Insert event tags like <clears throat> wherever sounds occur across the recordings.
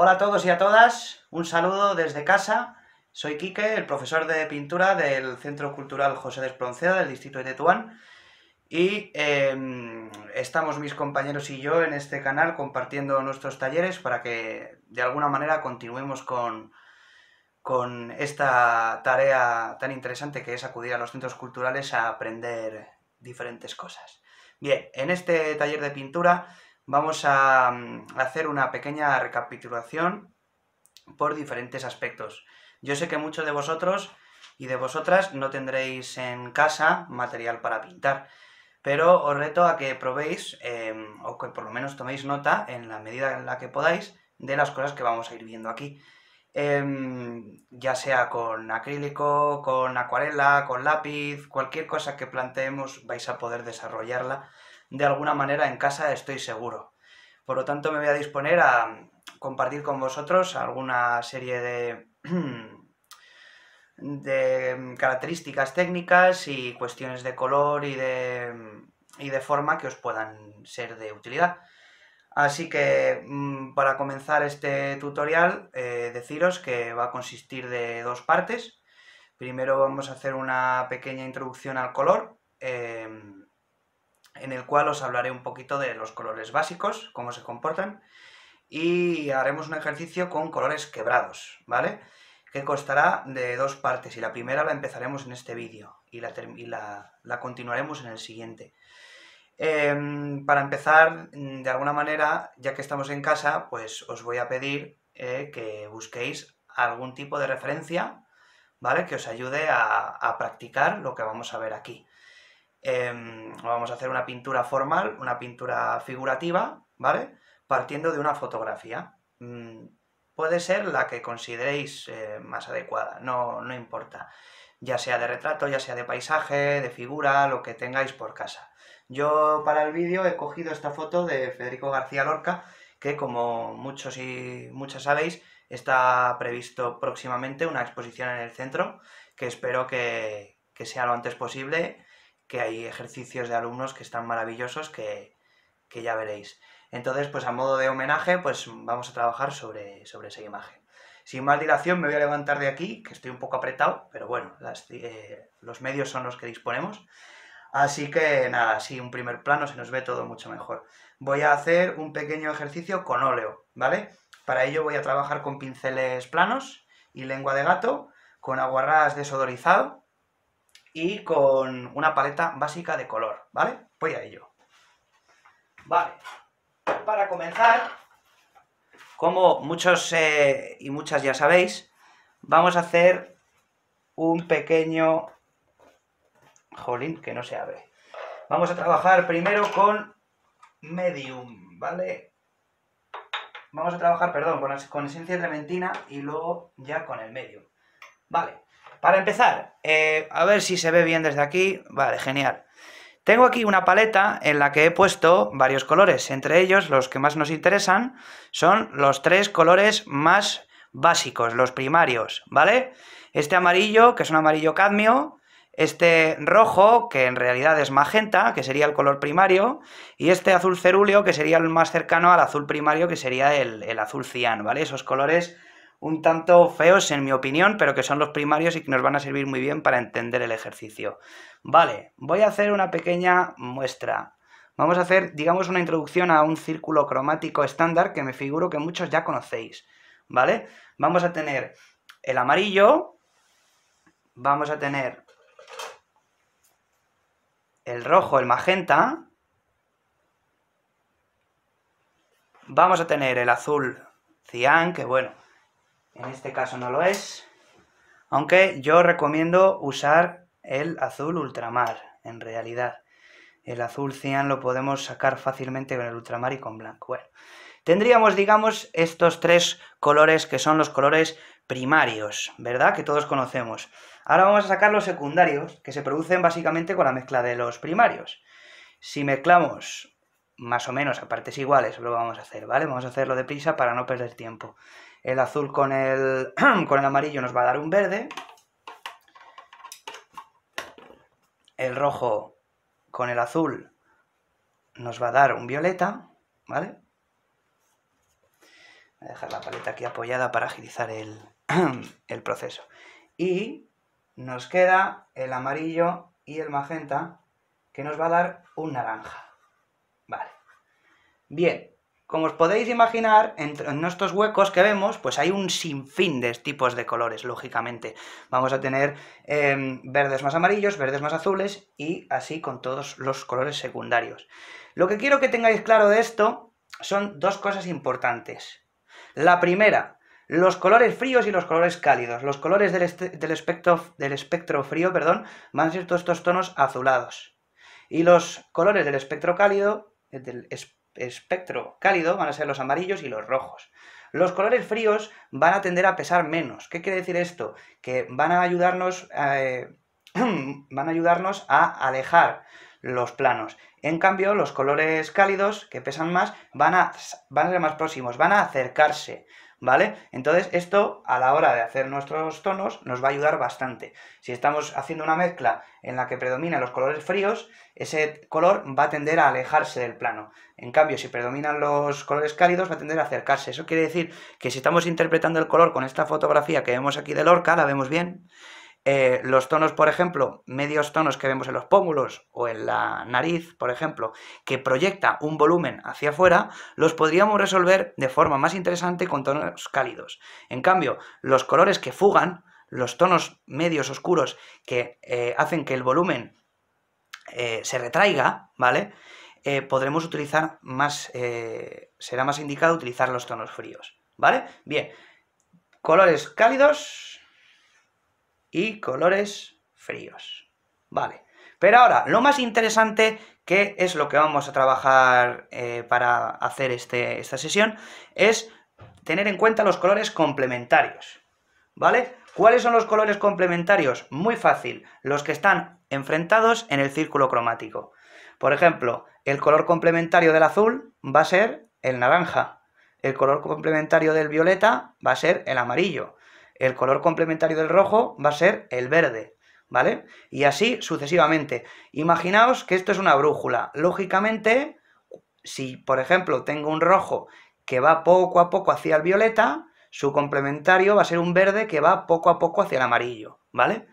Hola a todos y a todas, un saludo desde casa. Soy Quique, el profesor de pintura del Centro Cultural José de del Distrito de Tetuán. Y em, estamos mis compañeros y yo en este canal compartiendo nuestros talleres para que de alguna manera continuemos con, con esta tarea tan interesante que es acudir a los centros culturales a aprender diferentes cosas. Bien, en este taller de pintura vamos a mm, hacer una pequeña recapitulación por diferentes aspectos. Yo sé que muchos de vosotros y de vosotras no tendréis en casa material para pintar, pero os reto a que probéis em, o que por lo menos toméis nota en la medida en la que podáis de las cosas que vamos a ir viendo aquí. Em, ya sea con acrílico, con acuarela, con lápiz, cualquier cosa que planteemos vais a poder desarrollarla de alguna manera en casa, estoy seguro. Por lo tanto, me voy a disponer a compartir con vosotros alguna serie de, <clears throat> de características técnicas y cuestiones de color y de, de forma que os puedan ser de utilidad. Así que mm, para comenzar este tutorial, eh, deciros que va a consistir de dos partes. Primero vamos a hacer una pequeña introducción al color, em, en el cual os hablaré un poquito de los colores básicos, cómo se comportan, y haremos un ejercicio con colores quebrados, ¿vale? Que constará de dos partes, y la primera la empezaremos en este vídeo, y, la, la, continuaremos en el siguiente. Em, para empezar, mm, de alguna manera, ya que estamos en casa, pues os voy a pedir eh, que busquéis algún tipo de referencia, ¿vale? Que os ayude a practicar lo que vamos a ver aquí. Em, vamos a hacer una pintura formal, una pintura figurativa, ¿vale? Partiendo de una fotografía. Mm, puede ser la que consideréis eh, más adecuada, no, importa. Ya sea de retrato, ya sea de paisaje, de figura, lo que tengáis por casa. Yo para el vídeo he cogido esta foto de Federico García Lorca, que como muchos y muchas sabéis, está previsto próximamente una exposición en el centro, que espero que, que sea lo antes posible que hay ejercicios de alumnos que están maravillosos que, ya veréis. Entonces, pues a modo de homenaje, pues vamos a trabajar sobre, sobre esa imagen. Sin más dilación, me voy a levantar de aquí, que estoy un poco apretado, pero bueno, eh, los medios son los que disponemos. Así que nada, así un primer plano se nos ve todo mucho mejor. Voy a hacer un pequeño ejercicio con óleo, ¿vale? Para ello voy a trabajar con pinceles planos y lengua de gato, con aguarrás desodorizado, y con una paleta básica de color, ¿vale? Voy a ello. Vale, para comenzar, como muchos eh, y muchas ya sabéis, vamos a hacer un pequeño... Jolín, que no se abre. Vamos a trabajar primero con medium, ¿vale? Vamos a trabajar, perdón, con, esencia de trementina y luego ya con el medium. Vale, para empezar, eh, a ver si se ve bien desde aquí. Vale, genial. Tengo aquí una paleta en la que he puesto varios colores. Entre ellos, los que más nos interesan son los tres colores más básicos, los primarios, ¿vale? Este amarillo, que es un amarillo cadmio, este rojo, que en realidad es magenta, que sería el color primario, y este azul cerúleo, que sería el más cercano al azul primario, que sería el, el azul cian, ¿vale? Esos colores un tanto feos en mi opinión, pero que son los primarios y que nos van a servir muy bien para entender el ejercicio. Vale, voy a hacer una pequeña muestra. Vamos a hacer, digamos, una introducción a un círculo cromático estándar que me figuro que muchos ya conocéis, ¿vale? Vamos a tener el amarillo, vamos a tener el rojo, el magenta, vamos a tener el azul cian, que bueno, en este caso no lo es. Aunque yo recomiendo usar el azul ultramar, en realidad. El azul cian lo podemos sacar fácilmente con el ultramar y con blanco. tendríamos, digamos, estos tres colores que son los colores primarios, ¿verdad? Que todos conocemos. Ahora vamos a sacar los secundarios, que se producen básicamente con la mezcla de los primarios. Si mezclamos más o menos a partes iguales, lo vamos a hacer, ¿vale? Vamos a hacerlo deprisa para no perder tiempo. El azul con el, <clears throat> con el amarillo nos va a dar un verde. El rojo con el azul nos va a dar un violeta, ¿vale? Voy a dejar la paleta aquí apoyada para agilizar el, <clears throat> el proceso. Y nos queda el amarillo y el magenta, que nos va a dar un naranja. Vale. Bien, como os podéis imaginar, en, estos huecos que vemos, pues hay un sinfín de tipos de colores, lógicamente. Vamos a tener em, verdes más amarillos, verdes más azules y así con todos los colores secundarios. Lo que quiero que tengáis claro de esto son dos cosas importantes. La primera, los colores fríos y los colores cálidos. Los colores del, este, espectro, del espectro frío perdón, van a ser todos estos tonos azulados. Y los colores del espectro cálido del, espectro cálido van a ser los amarillos y los rojos. Los colores fríos van a tender a pesar menos. ¿Qué quiere decir esto? Que van a ayudarnos, eh, <clears throat> van a, ayudarnos a alejar los planos. En cambio, los colores cálidos, que pesan más, van a, van a ser más próximos, van a acercarse. ¿vale? Entonces esto a la hora de hacer nuestros tonos nos va a ayudar bastante. Si estamos haciendo una mezcla en la que predominan los colores fríos, ese color va a tender a alejarse del plano. En cambio, si predominan los colores cálidos, va a tender a acercarse. Eso quiere decir que si estamos interpretando el color con esta fotografía que vemos aquí de Lorca, la vemos bien, eh, los tonos, por ejemplo, medios tonos que vemos en los pómulos o en la nariz, por ejemplo, que proyecta un volumen hacia afuera, los podríamos resolver de forma más interesante con tonos cálidos. En cambio, los colores que fugan, los tonos medios oscuros que eh, hacen que el volumen eh, se retraiga, ¿vale? podremos utilizar más, será más indicado utilizar los tonos fríos, ¿vale? Bien, colores cálidos, y colores fríos. Vale. Pero ahora, lo más interesante, que es lo que vamos a trabajar eh, para hacer este, esta sesión, es tener en cuenta los colores complementarios. ¿Vale? ¿Cuáles son los colores complementarios? Muy fácil, los que están enfrentados en el círculo cromático. Por ejemplo, el color complementario del azul va a ser el naranja, el color complementario del violeta va a ser el amarillo, el color complementario del rojo va a ser el verde, ¿vale? Y así sucesivamente. Imaginaos que esto es una brújula. Lógicamente, si por ejemplo tengo un rojo que va poco a poco hacia el violeta, su complementario va a ser un verde que va poco a poco hacia el amarillo, ¿vale?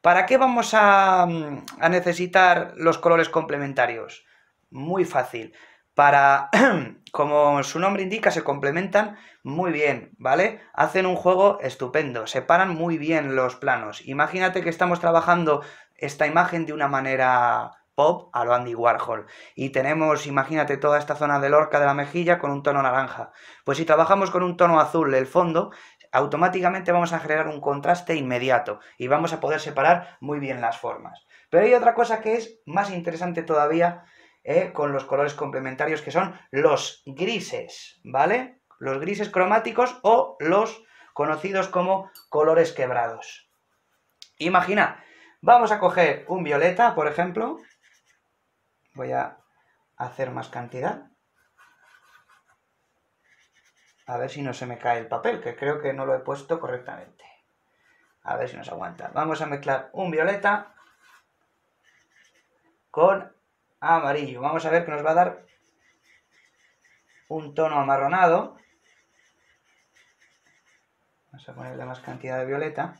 ¿Para qué vamos a, mm, a necesitar los colores complementarios? Muy fácil para, <clears throat> como su nombre indica, se complementan muy bien, ¿vale? Hacen un juego estupendo, separan muy bien los planos. Imagínate que estamos trabajando esta imagen de una manera pop a lo Andy Warhol. Y tenemos, imagínate, toda esta zona del orca de la mejilla con un tono naranja. Pues si trabajamos con un tono azul el fondo, automáticamente vamos a generar un contraste inmediato y vamos a poder separar muy bien las formas. Pero hay otra cosa que es más interesante todavía ¿eh? con los colores complementarios que son los grises, ¿vale? Los grises cromáticos o los conocidos como colores quebrados. Imagina, vamos a coger un violeta, por ejemplo. Voy a hacer más cantidad. A ver si no se me cae el papel, que creo que no lo he puesto correctamente. A ver si nos aguanta. Vamos a mezclar un violeta con amarillo. Vamos a ver que nos va a dar un tono amarronado. Vamos a ponerle más cantidad de violeta.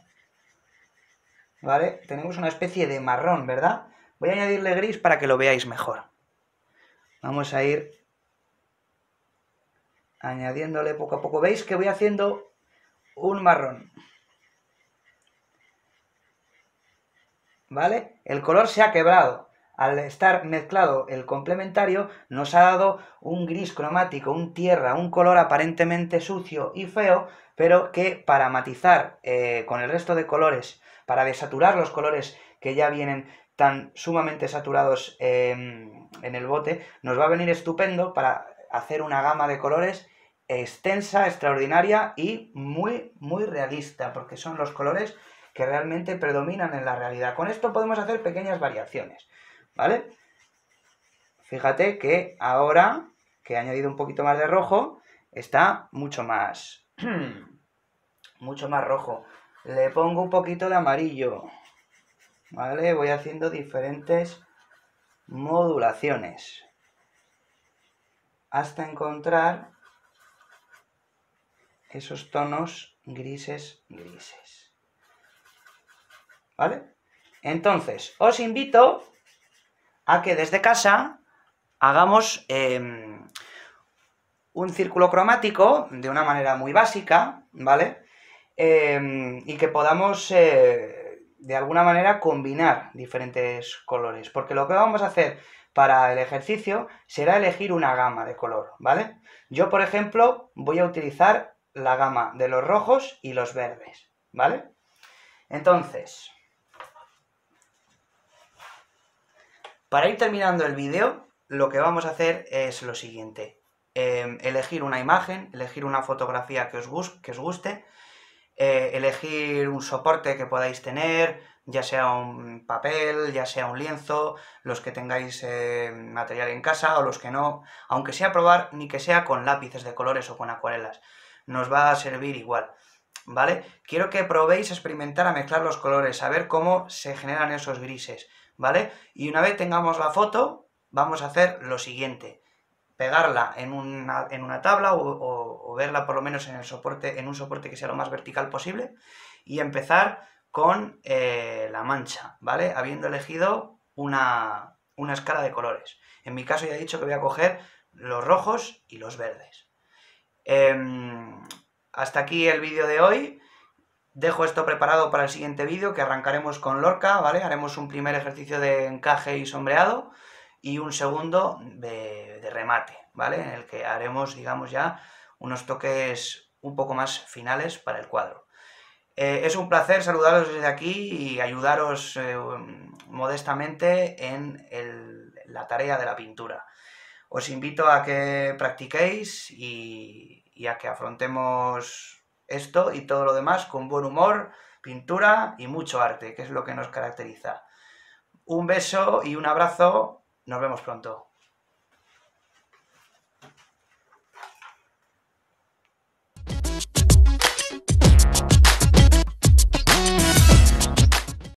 ¿Vale? Tenemos una especie de marrón, ¿verdad? Voy a añadirle gris para que lo veáis mejor. Vamos a ir añadiéndole poco a poco. ¿Veis que voy haciendo un marrón? ¿Vale? El color se ha quebrado al estar mezclado el complementario, nos ha dado un gris cromático, un tierra, un color aparentemente sucio y feo, pero que para matizar eh, con el resto de colores, para desaturar los colores que ya vienen tan sumamente saturados em, en el bote, nos va a venir estupendo para hacer una gama de colores extensa, extraordinaria y muy, muy realista, porque son los colores que realmente predominan en la realidad. Con esto podemos hacer pequeñas variaciones. ¿vale? Fíjate que ahora que he añadido un poquito más de rojo, está mucho más, <clears throat> mucho más rojo. Le pongo un poquito de amarillo, ¿vale? Voy haciendo diferentes modulaciones hasta encontrar esos tonos grises, grises. ¿Vale? Entonces, os invito que desde casa hagamos em, un círculo cromático de una manera muy básica, ¿vale? Em, y que podamos eh, de alguna manera combinar diferentes colores, porque lo que vamos a hacer para el ejercicio será elegir una gama de color, ¿vale? Yo, por ejemplo, voy a utilizar la gama de los rojos y los verdes, ¿vale? Entonces, Para ir terminando el vídeo, lo que vamos a hacer es lo siguiente. Em, elegir una imagen, elegir una fotografía que os, guste, eh, elegir un soporte que podáis tener, ya sea un papel, ya sea un lienzo, los que tengáis em, material en casa o los que no, aunque sea probar, ni que sea con lápices de colores o con acuarelas, nos va a servir igual, ¿vale? Quiero que probéis a experimentar a mezclar los colores, a ver cómo se generan esos grises, ¿vale? Y una vez tengamos la foto, vamos a hacer lo siguiente, pegarla en una, tabla o, verla por lo menos en, el soporte, en un soporte que sea lo más vertical posible y empezar con eh, la mancha, ¿vale? Habiendo elegido una, escala de colores. En mi caso ya he dicho que voy a coger los rojos y los verdes. Em, hasta aquí el vídeo de hoy. Dejo esto preparado para el siguiente vídeo, que arrancaremos con Lorca, ¿vale? Haremos un primer ejercicio de encaje y sombreado y un segundo de, remate, ¿vale? En el que haremos, digamos, ya unos toques un poco más finales para el cuadro. Eh, es un placer saludaros desde aquí y ayudaros eh, modestamente en la tarea de la pintura. Os invito a que practiquéis y, y a que afrontemos esto y todo lo demás con buen humor, pintura y mucho arte, que es lo que nos caracteriza. Un beso y un abrazo. Nos vemos pronto.